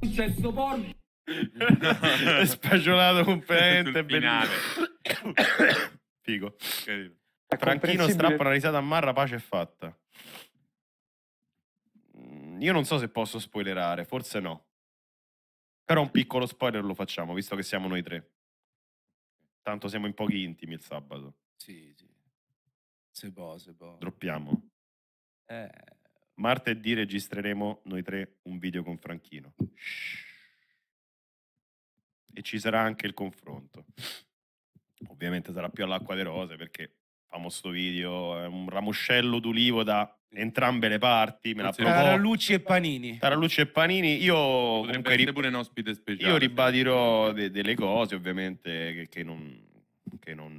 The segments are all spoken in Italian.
successo porno è spagionato completamente finale figo Franchino strappa una risata a Marra pace è fatta mm, io non so se posso spoilerare forse no però un piccolo spoiler lo facciamo visto che siamo noi tre tanto siamo in pochi intimi il sabato sì sì se può se può droppiamo eh Martedì registreremo noi tre un video con Franchino. E ci sarà anche il confronto. Ovviamente sarà più all'acqua delle rose perché famoso video, è eh, un ramoscello d'ulivo da entrambe le parti. Me la provò. Taralucci e Panini. Taralucci e Panini. Io comunque rib- pure un ospite speciale. Io ribadirò de- delle cose, ovviamente, che, che non. Che non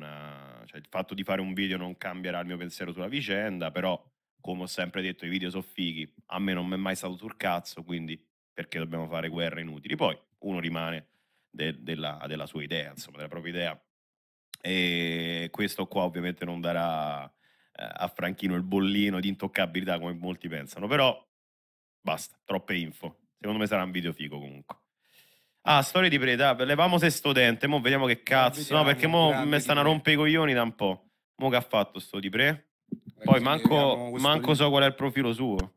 cioè, il fatto di fare un video non cambierà il mio pensiero sulla vicenda, però, come ho sempre detto, i video sono fighi. A me non mi è mai stato sul cazzo, quindi perché dobbiamo fare guerre inutili. Poi uno rimane de- della, della, sua idea, insomma, della propria idea. E questo qua ovviamente non darà eh, a Franchino il bollino di intoccabilità come molti pensano, però basta, troppe info. Secondo me sarà un video figo comunque. Ah, storia di preda, levamo se studente, mo vediamo che cazzo, vediamo, no perché mo mi stanno a rompere i coglioni da un po'. Mo che ha fatto sto di pre? Eh, Poi manco, manco so qual è il profilo suo.